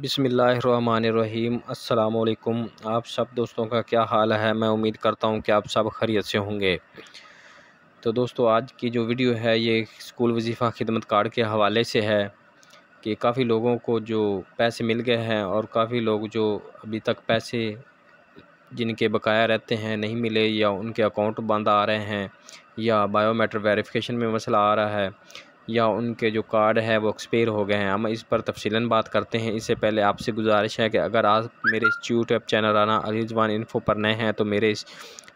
बिसमीम् अल्लाम आप सब दोस्तों का क्या हाल है मैं उम्मीद करता हूँ कि आप सब खरीत से होंगे तो दोस्तों आज की जो वीडियो है ये स्कूल वजीफ़ा खिदमत कार्ड के हवाले से है कि काफ़ी लोगों को जो पैसे मिल गए हैं और काफ़ी लोग जो अभी तक पैसे जिनके बकाया रहते हैं नहीं मिले या उनके अकाउंट बंद आ रहे हैं या बायोमेट्रिक वेरिफिकेशन में मसला आ रहा है या उनके जो कार्ड है वो एक्सपेयर हो गए हैं हम इस पर तफसीला बात करते हैं इससे पहले आपसे गुजारिश है कि अगर आप मेरे इस YouTube channel Rana Alijawan info पर नए हैं तो मेरे इस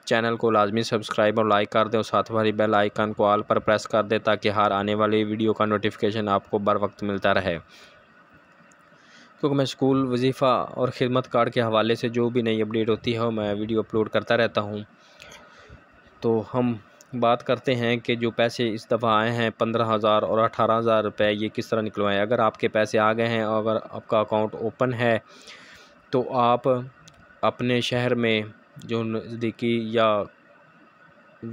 चैनल को लाजमी सब्सक्राइब और लाइक कर दें और साथ वाली बेल आइकन को आल पर प्रेस कर दें ताकि हर आने वाली वीडियो का नोटिफिकेशन आपको बर वक्त मिलता रहे क्योंकि मैं स्कूल वजीफ़ा और ख़िदमत कार्ड के हवाले से जो भी नई अपडेट होती है मैं वीडियो अपलोड करता रहता हूँ तो हम बात करते हैं कि जो पैसे इस दफ़ा आए हैं पंद्रह हज़ार और अठारह हज़ार रुपये ये किस तरह निकलवाएं अगर आपके पैसे आ गए हैं अगर आपका अकाउंट ओपन है तो आप अपने शहर में जो नज़दीकी या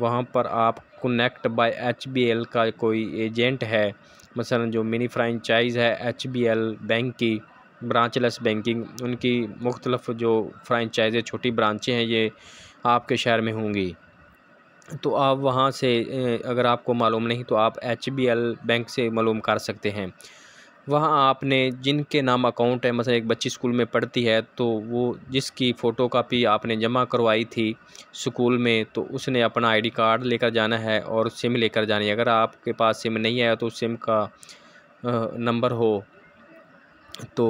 वहाँ पर आप connect by H B L का कोई एजेंट है मसलन जो मिनी फ्रेंचाइज़ है एच बी एल बैंक की ब्रांचलेस बैंकिंग उनकी मुख्तलफ़ जो फ्रेंचाइजें छोटी ब्रांचें हैं ये आपके शहर में होंगी तो आप वहाँ से अगर आपको मालूम नहीं तो आप एच बैंक से मालूम कर सकते हैं वहाँ आपने जिनके नाम अकाउंट है मसलन एक बच्ची स्कूल में पढ़ती है तो वो जिसकी फ़ोटो कापी आपने जमा करवाई थी स्कूल में तो उसने अपना आईडी कार्ड लेकर जाना है और सिम लेकर जानी है अगर आपके पास सिम नहीं आया तो सिम का नंबर हो तो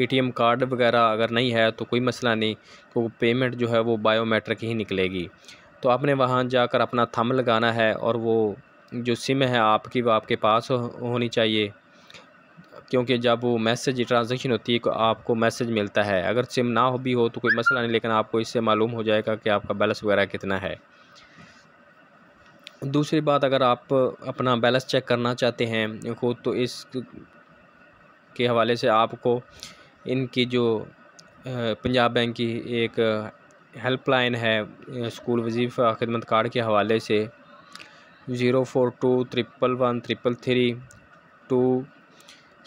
एटीएम कार्ड वगैरह अगर नहीं है तो कोई मसला नहीं तो पेमेंट जो है वो बायोमेट्रिक ही निकलेगी तो आपने वहाँ जाकर अपना थम लगाना है और वो जो सिम है आपकी वो आपके पास हो, होनी चाहिए क्योंकि जब वो मैसेज ट्रांजेक्शन होती है तो आपको मैसेज मिलता है अगर सिम ना हो भी हो तो कोई मसला नहीं लेकिन आपको इससे मालूम हो जाएगा कि आपका बैलेंस वगैरह कितना है दूसरी बात अगर आप अपना बैलेंस चेक करना चाहते हैं खुद तो इस के हवाले से आपको इनकी जो पंजाब बैंक की एक हेल्पलाइन है स्कूल वजीफ़ा खिदमत कार्ड के हवाले से zero four two triple one triple three two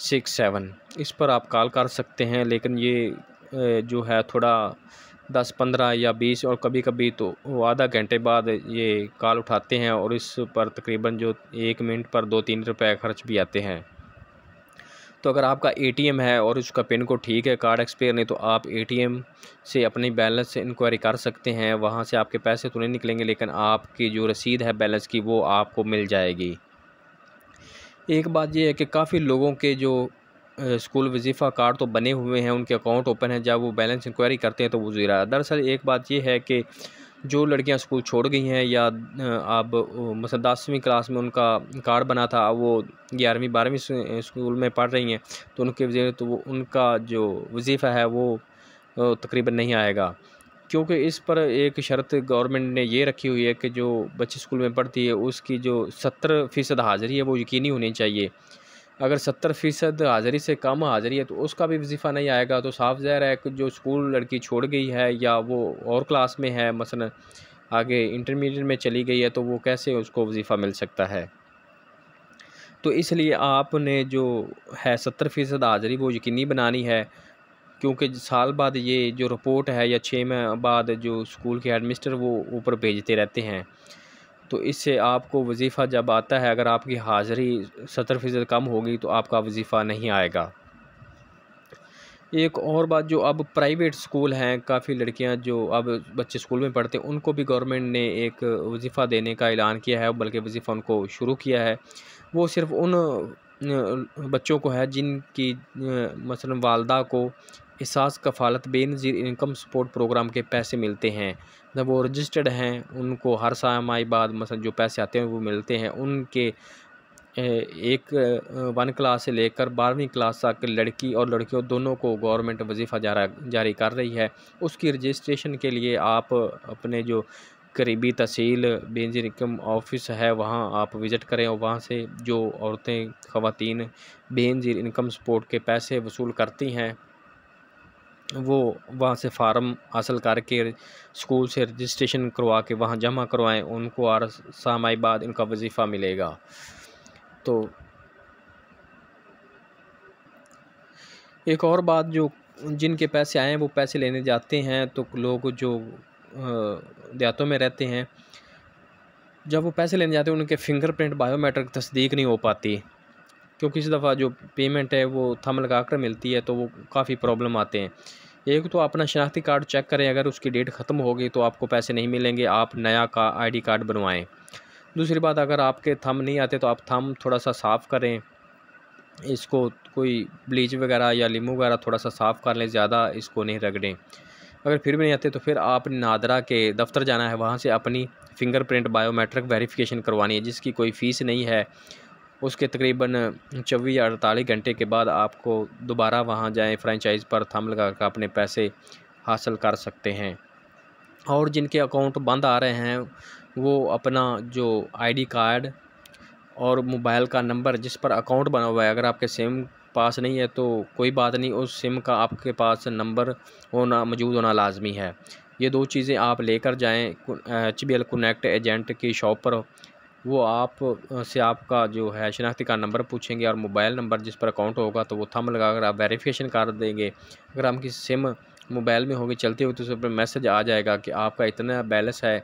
six seven इस पर आप कॉल कर सकते हैं लेकिन ये जो है थोड़ा दस पंद्रह या बीस और कभी कभी तो आधा घंटे बाद ये कॉल उठाते हैं और इस पर तकरीबन जो एक मिनट पर दो तीन रुपए खर्च भी आते हैं तो अगर आपका एटीएम है और उसका पिन को ठीक है कार्ड एक्सपायर नहीं तो आप एटीएम से अपनी बैलेंस से इंक्वायरी कर सकते हैं वहाँ से आपके पैसे तो नहीं निकलेंगे लेकिन आपकी जो रसीद है बैलेंस की वो आपको मिल जाएगी एक बात यह है कि काफ़ी लोगों के जो स्कूल वजीफ़ा कार्ड तो बने हुए हैं उनके अकाउंट ओपन है जब वो बैलेंस इंक्वायरी करते हैं तो वो ज़ीरा दरअसल एक बात यह है कि जो लड़कियां स्कूल छोड़ गई हैं या अब मतलब दसवीं क्लास में उनका कार्ड बना था अब वो ग्यारहवीं बारहवीं स्कूल में पढ़ रही हैं तो उनके वजह तो वो उनका जो वजीफ़ा है वो तकरीबन नहीं आएगा क्योंकि इस पर एक शर्त गवर्नमेंट ने ये रखी हुई है कि जो बच्चे स्कूल में पढ़ती है उसकी जो सत्तर फ़ीसद हाज़िरी है वो यकीनी होनी चाहिए अगर सत्तर फ़ीसद हाज़री से कम हाज़री है तो उसका भी वजीफ़ा नहीं आएगा तो साफ ज़ाहिर है कि जो स्कूल लड़की छोड़ गई है या वो और क्लास में है मसलन आगे इंटरमीडिएट में चली गई है तो वो कैसे उसको वजीफ़ा मिल सकता है तो इसलिए आपने जो है सत्तर फ़ीसद हाज़री वो यकीनी बनानी है क्योंकि साल बाद ये जो रिपोर्ट है या छः माह बाद जो स्कूल के हेडमिस्टर वो ऊपर भेजते रहते हैं तो इससे आपको वजीफ़ा जब आता है अगर आपकी हाज़िरी सत्तर फ़ीसद कम होगी तो आपका वजीफ़ा नहीं आएगा एक और बात जो अब प्राइवेट स्कूल हैं काफ़ी लड़कियां जो अब बच्चे स्कूल में पढ़ते हैं उनको भी गवर्नमेंट ने एक वजीफ़ा देने का ऐलान किया है बल्कि वजीफ़ा उनको शुरू किया है वो सिर्फ़ उन बच्चों को है जिनकी मसलन वालदा को Ehsaas Kafaalat Benazir income support programme के पैसे मिलते हैं जब वो रजिस्टर्ड हैं उनको हर सामाही बाद मसलन जो पैसे आते हैं वो मिलते हैं उनके एक वन क्लास से लेकर बारहवीं क्लास तक लड़की और लड़कियों दोनों को गवर्नमेंट वजीफ़ा जारा जारी कर रही है उसकी रजिस्ट्रेशन के लिए आप अपने जो करीबी तहसील बेनजीर इनकम ऑफिस है वहाँ आप विज़िट करें और वहाँ से जो औरतें ख़वातीन बेनजीर इनकम सपोर्ट के पैसे वसूल करती हैं वो वहाँ से फार्म हासिल करके स्कूल से रजिस्ट्रेशन करवा के वहाँ जमा करवाएं उनको आर सामाई बाद उनका वजीफ़ा मिलेगा तो एक और बात जो जिनके पैसे आए हैं वो पैसे लेने जाते हैं तो लोग जो देहातों में रहते हैं जब वो पैसे लेने जाते हैं उनके फिंगरप्रिंट बायोमेट्रिक तस्दीक नहीं हो पाती क्योंकि इस दफ़ा जो पेमेंट है वो थम लगा कर मिलती है तो वो काफ़ी प्रॉब्लम आते हैं एक तो अपना शनाख्ती कार्ड चेक करें अगर उसकी डेट ख़त्म हो गई तो आपको पैसे नहीं मिलेंगे आप नया का आईडी कार्ड बनवाएं दूसरी बात अगर आपके थम नहीं आते तो आप थम थोड़ा सा साफ़ करें इसको कोई ब्लीच वगैरह या लीमू वगैरह थोड़ा सा साफ़ कर लें ज़्यादा इसको नहीं रगड़ें अगर फिर भी नहीं आते तो फिर आप नादरा के दफ्तर जाना है वहाँ से अपनी फिंगरप्रिंट बायोमेट्रिक वेरिफिकेशन करवानी है जिसकी कोई फ़ीस नहीं है उसके तकरीबन चौबीस या अड़तालीस घंटे के बाद आपको दोबारा वहाँ जाएँ फ्रेंचाइज़ पर थम लगा कर अपने पैसे हासिल कर सकते हैं और जिनके अकाउंट बंद आ रहे हैं वो अपना जो आईडी कार्ड और मोबाइल का नंबर जिस पर अकाउंट बना हुआ है अगर आपके सिम पास नहीं है तो कोई बात नहीं उस सिम का आपके पास नंबर होना मौजूद होना लाजमी है ये दो चीज़ें आप लेकर जाएं H B L connect agent की शॉप पर वो आप से आपका जो है शनाख्ती कार्ड नंबर पूछेंगे और मोबाइल नंबर जिस पर अकाउंट होगा तो वो थम लगा कर आप वेरिफिकेशन कर देंगे अगर हम किसी सिम मोबाइल में होगी चलती होगी तो उस पर मैसेज आ जाएगा कि आपका इतना बैलेंस है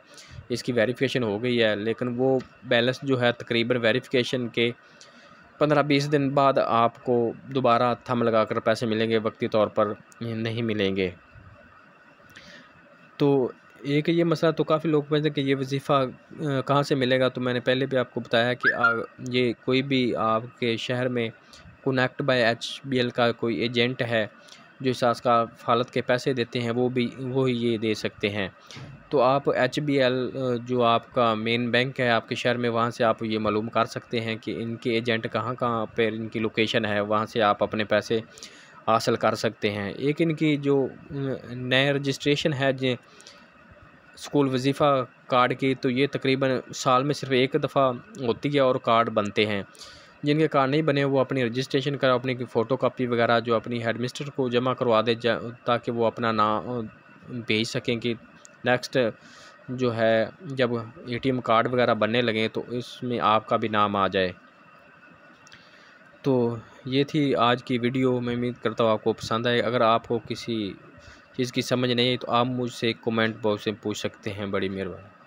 इसकी वेरिफिकेशन हो गई है लेकिन वो बैलेंस जो है तकरीबन वेरिफिकेशन के पंद्रह बीस दिन बाद आपको दोबारा थम लगा कर पैसे मिलेंगे वक्ती तौर पर नहीं मिलेंगे तो एक ये मसला तो काफ़ी लोग समझते हैं कि ये वजीफ़ा कहाँ से मिलेगा तो मैंने पहले भी आपको बताया कि आ, ये कोई भी आपके शहर में connect by H B L का कोई एजेंट है जो इस का फालत के पैसे देते हैं वो भी वो ही ये दे सकते हैं तो आप एच बी एल जो आपका मेन बैंक है आपके शहर में वहाँ से आप ये मालूम कर सकते हैं कि इनके एजेंट कहाँ कहाँ पर इनकी लोकेशन है वहाँ से आप अपने पैसे हासिल कर सकते हैं एक इनकी जो नए रजिस्ट्रेशन है स्कूल वजीफ़ा कार्ड की तो ये तकरीबन साल में सिर्फ एक दफ़ा होती है और कार्ड बनते हैं जिनके कार्ड नहीं बने वो अपनी रजिस्ट्रेशन करा अपनी फ़ोटो कापी वगैरह जो अपनी हेडमिस्टर को जमा करवा दे ताकि वो अपना नाम भेज सकें कि नेक्स्ट जो है जब एटीएम कार्ड वगैरह बनने लगें तो इसमें आपका भी नाम आ जाए तो ये थी आज की वीडियो मैं उम्मीद करता हूँ आपको पसंद आए अगर आपको किसी चीज़ की समझ नहीं है तो आप मुझसे कमेंट बॉक्स में पूछ सकते हैं बड़ी मेहरबानी